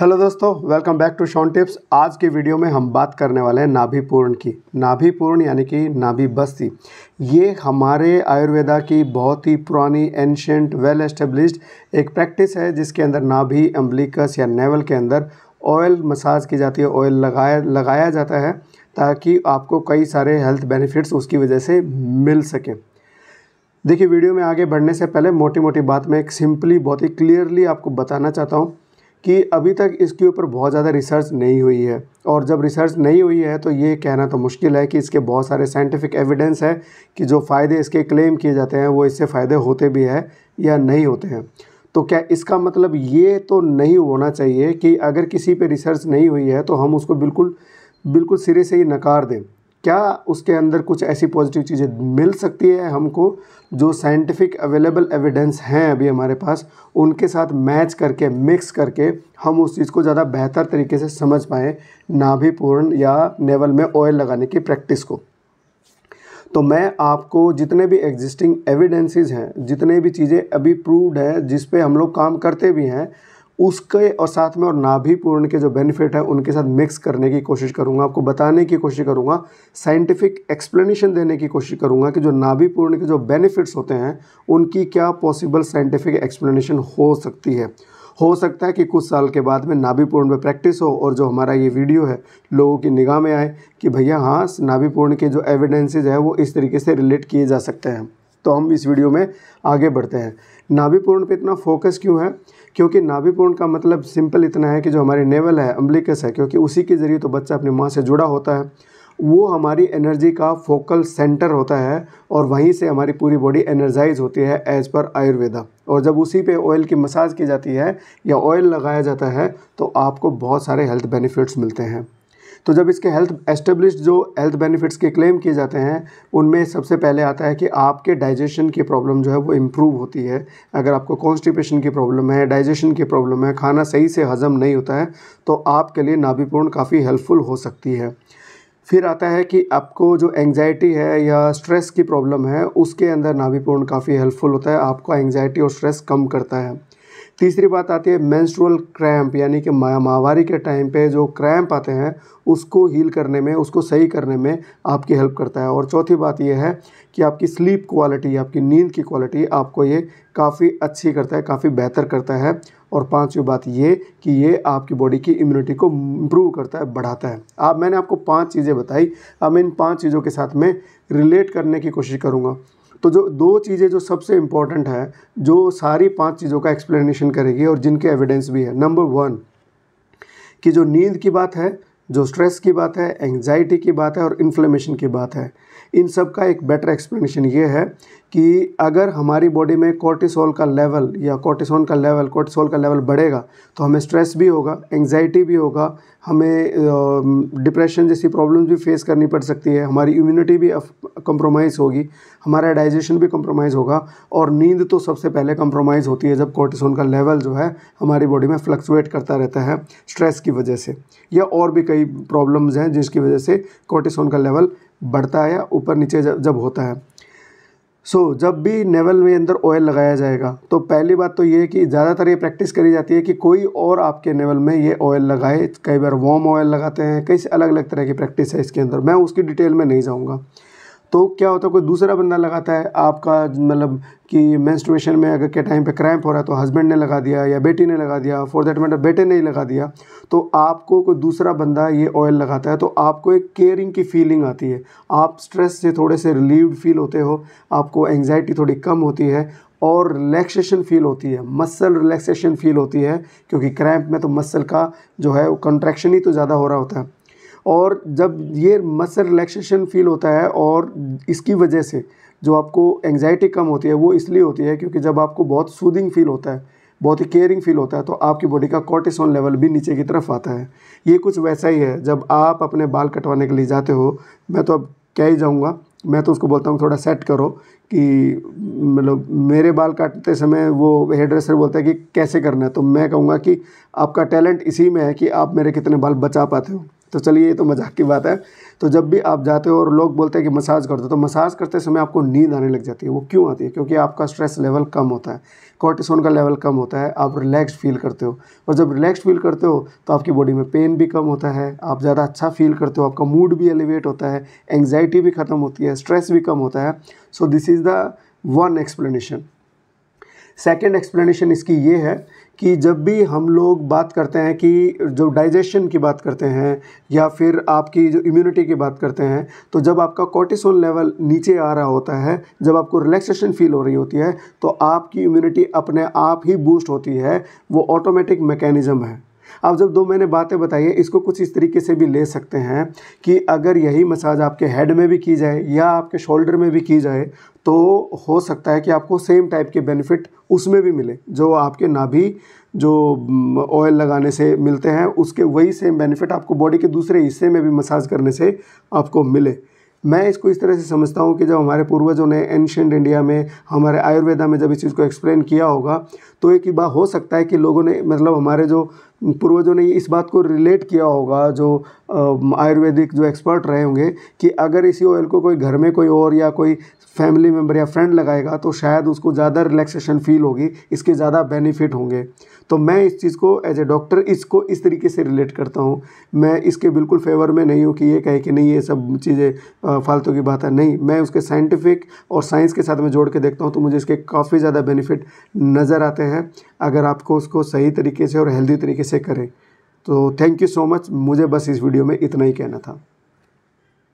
hello दोस्तों welcome back to Shaun tips आज की वीडियो में हम बात करने वाले हैं नाभि पूर्ण की नाभि पूर्ण यानी कि नाभि बस्ती ये हमारे आयुर्वेदा की बहुत ही पुरानी एंशेंट वेल एस्टेब्लिश्ड एक प्रैक्टिस है जिसके अंदर नाभि एम्बलिकस या नेवल के अंदर ऑयल मसाज की जाती है ऑयल लगाया लगाया जाता है ताकि आपको कई सारे हेल्थ बेनिफिट्स उसकी वजह से मिल सकें देखिए वीडियो में आगे बढ़ने से पहले मोटी मोटी बात मैं एक सिंपली बहुत ही क्लियरली आपको बताना चाहता हूँ कि अभी तक इसके ऊपर बहुत ज़्यादा रिसर्च नहीं हुई है और जब रिसर्च नहीं हुई है तो ये कहना तो मुश्किल है कि इसके बहुत सारे साइंटिफिक एविडेंस है कि जो फ़ायदे इसके क्लेम किए जाते हैं वो इससे फ़ायदे होते भी हैं या नहीं होते हैं तो क्या इसका मतलब ये तो नहीं होना चाहिए कि अगर किसी पे रिसर्च नहीं हुई है तो हम उसको बिल्कुल बिल्कुल सिरे से ही नकार दें क्या उसके अंदर कुछ ऐसी पॉजिटिव चीज़ें मिल सकती है हमको जो साइंटिफिक अवेलेबल एविडेंस हैं अभी हमारे पास उनके साथ मैच करके मिक्स करके हम उस चीज़ को ज़्यादा बेहतर तरीके से समझ पाएँ नाभिपूर्ण या नेवल में ऑयल लगाने की प्रैक्टिस को तो मैं आपको जितने भी एग्जिस्टिंग एविडेंसेस हैं जितने भी चीज़ें अभी प्रूवड हैं जिस पे हम लोग काम करते भी हैं उसके और साथ में और नाभिपूर्ण के जो बेनिफिट है उनके साथ मिक्स करने की कोशिश करूँगा आपको बताने की कोशिश करूँगा साइंटिफिक एक्सप्लेनेशन देने की कोशिश करूँगा कि जो नाभिपूर्ण के जो बेनिफिट्स होते हैं उनकी क्या पॉसिबल साइंटिफिक एक्सप्लेनेशन हो सकती है हो सकता है कि कुछ साल के बाद में नाभिपूर्ण में प्रैक्टिस हो और जो हमारा ये वीडियो है लोगों की निगाह में आए कि भैया हाँ नाभिपूर्ण के जो एविडेंसेज है वो इस तरीके से रिलेट किए जा सकते हैं तो हम इस वीडियो में आगे बढ़ते हैं नाभिपूर्ण पे इतना फोकस क्यों है क्योंकि नाभिपूर्ण का मतलब सिंपल इतना है कि जो हमारे नेवल है अम्बलिकस है क्योंकि उसी के ज़रिए तो बच्चा अपनी माँ से जुड़ा होता है वो हमारी एनर्जी का फोकल सेंटर होता है और वहीं से हमारी पूरी बॉडी एनर्जाइज होती है एज पर आयुर्वेदा और जब उसी पे ऑयल की मसाज की जाती है या ऑयल लगाया जाता है तो आपको बहुत सारे हेल्थ बेनिफिट्स मिलते हैं तो जब इसके हेल्थ एस्टेब्लिश जो हेल्थ बेनिफिट्स के क्लेम किए जाते हैं उनमें सबसे पहले आता है कि आपके डाइजेशन की प्रॉब्लम जो है वो इम्प्रूव होती है अगर आपको कॉन्स्टिपेशन की प्रॉब्लम है डाइजेशन की प्रॉब्लम है खाना सही से हजम नहीं होता है तो आपके लिए नाभिपूर्ण काफ़ी हेल्पफुल हो सकती है फिर आता है कि आपको जो एंग्जाइटी है या स्ट्रेस की प्रॉब्लम है उसके अंदर नाभिपूर्ण काफ़ी हेल्पफुल होता है आपको एंगजाइटी और स्ट्रेस कम करता है तीसरी बात आती है मैंस्ट्रोअल क्रैम्प यानी कि माहवारी के टाइम पे जो क्रैम्प आते हैं उसको हील करने में उसको सही करने में आपकी हेल्प करता है और चौथी बात यह है कि आपकी स्लीप क्वालिटी आपकी नींद की क्वालिटी आपको ये काफ़ी अच्छी करता है काफ़ी बेहतर करता है और पांचवी बात ये कि ये आपकी बॉडी की इम्यूनिटी को इम्प्रूव करता है बढ़ाता है आप मैंने आपको पांच चीज़ें बताई अब इन पांच चीज़ों के साथ में रिलेट करने की कोशिश करूँगा तो जो दो चीज़ें जो सबसे इम्पॉर्टेंट है जो सारी पांच चीज़ों का एक्सप्लेनेशन करेगी और जिनके एविडेंस भी है नंबर वन कि जो नींद की बात है जो स्ट्रेस की बात है एंग्जाइटी की बात है और इन्फ्लेमेशन की बात है इन सब का एक बेटर एक्सप्लेनेशन ये है कि अगर हमारी बॉडी में कोर्टिसोल का लेवल या कोर्टिसोन का लेवल कोर्टिसोल का लेवल बढ़ेगा तो हमें स्ट्रेस भी होगा एंग्जाइटी भी होगा हमें डिप्रेशन जैसी प्रॉब्लम्स भी फेस करनी पड़ सकती है हमारी इम्यूनिटी भी कंप्रोमाइज़ होगी हमारा डाइजेशन भी कंप्रोमाइज़ होगा और नींद तो सबसे पहले कंप्रोमाइज़ होती है जब कोर्टिसोन का लेवल जो है हमारी बॉडी में फ्लक्चुएट करता रहता है स्ट्रेस की वजह से या और भी कई कई प्रॉब्लम्स हैं जिसकी वजह से कोर्टिसोन का लेवल बढ़ता है या ऊपर नीचे जब होता है सो so, जब भी नेवल में अंदर ऑयल लगाया जाएगा तो पहली बात तो ये है कि ज़्यादातर ये प्रैक्टिस करी जाती है कि कोई और आपके नेवल में ये ऑयल लगाए कई बार वॉम ऑयल लगाते हैं कई अलग अलग तरह की प्रैक्टिस है इसके अंदर मैं उसकी डिटेल में नहीं जाऊँगा तो क्या होता है कोई दूसरा बंदा लगाता है आपका मतलब कि मेंस्ट्रुएशन में अगर के टाइम पे क्रैम्प हो रहा है तो हस्बैंड ने लगा दिया या बेटी ने लगा दिया फॉर देट मैटर बेटे ने ही लगा दिया तो आपको कोई दूसरा बंदा ये ऑयल लगाता है तो आपको एक केयरिंग की फीलिंग आती है आप स्ट्रेस से थोड़े से रिलीव फील होते हो आपको एंगजाइटी थोड़ी कम होती है और रिलैक्सेशन फील होती है मसल रिलैक्सेशन फील होती है क्योंकि क्रैम्प में तो मसल का जो है वो कंट्रैक्शन ही तो ज़्यादा हो रहा होता है और जब ये मसल रिलैक्सेशन फील होता है और इसकी वजह से जो आपको एंग्जाइटी कम होती है वो इसलिए होती है क्योंकि जब आपको बहुत सूदिंग फील होता है बहुत ही केयरिंग फील होता है तो आपकी बॉडी का कॉर्टिसोन लेवल भी नीचे की तरफ आता है ये कुछ वैसा ही है जब आप अपने बाल कटवाने के लिए जाते हो मैं तो अब क्या ही जाऊँगा मैं तो उसको बोलता हूँ थोड़ा सेट करो कि मतलब मेरे बाल काटते समय वो हेयर ड्रेसर बोलता है कि कैसे करना है तो मैं कहूँगा कि आपका टैलेंट इसी में है कि आप मेरे कितने बाल बचा पाते हो तो चलिए ये तो मजाक की बात है तो जब भी आप जाते हो और लोग बोलते हैं कि मसाज कर दो तो मसाज करते समय आपको नींद आने लग जाती है वो क्यों आती है क्योंकि आपका स्ट्रेस लेवल कम होता है कॉर्टिसोन का लेवल कम होता है आप रिलैक्स फील करते हो और जब रिलैक्स फील करते हो तो आपकी बॉडी में पेन भी कम होता है आप ज़्यादा अच्छा फील करते हो आपका मूड भी एलिवेट होता है एंगजाइटी भी ख़त्म होती है स्ट्रेस भी कम होता है so this is the one explanation second explanation इसकी ये है कि जब भी हम लोग बात करते हैं कि जो डाइजेशन की बात करते हैं या फिर आपकी जो इम्यूनिटी की बात करते हैं तो जब आपका कॉर्टिसोल लेवल नीचे आ रहा होता है जब आपको रिलैक्सेशन फील हो रही होती है तो आपकी इम्यूनिटी अपने आप ही बूस्ट होती है वो ऑटोमेटिक मैकेनिज़म है आप जब दो मैंने बातें बताई है इसको कुछ इस तरीके से भी ले सकते हैं कि अगर यही मसाज आपके हेड में भी की जाए या आपके शोल्डर में भी की जाए तो हो सकता है कि आपको सेम टाइप के बेनिफिट उसमें भी मिले जो आपके नाभि जो ऑयल लगाने से मिलते हैं उसके वही सेम बेनिफिट आपको बॉडी के दूसरे हिस्से में भी मसाज करने से आपको मिले मैं इसको इस तरह से समझता हूँ कि जब हमारे पूर्वजों ने एंशेंट इंडिया में हमारे आयुर्वेदा में जब इस चीज़ को एक्सप्लेन किया होगा तो एक ही बात हो सकता है कि लोगों ने मतलब हमारे जो पूर्वजों ने इस बात को रिलेट किया होगा जो आयुर्वेदिक जो एक्सपर्ट रहे होंगे कि अगर इसी ऑयल को कोई घर में कोई और या कोई फैमिली मेम्बर या फ्रेंड लगाएगा तो शायद उसको ज़्यादा रिलैक्सेशन फील होगी इसके ज़्यादा बेनिफिट होंगे तो मैं इस चीज़ को एज ए डॉक्टर इसको इस तरीके से रिलेट करता हूँ मैं इसके बिल्कुल फेवर में नहीं हूँ कि ये कहे कि नहीं ये सब चीज़ें फालतू की बात है नहीं मैं उसके साइंटिफिक और साइंस के साथ में जोड़ के देखता हूँ तो मुझे इसके काफ़ी ज़्यादा बेनिफिट नज़र आते हैं अगर आपको उसको सही तरीके से और हेल्दी तरीके कैसे करें तो थैंक यू सो मच मुझे बस इस वीडियो में इतना ही कहना था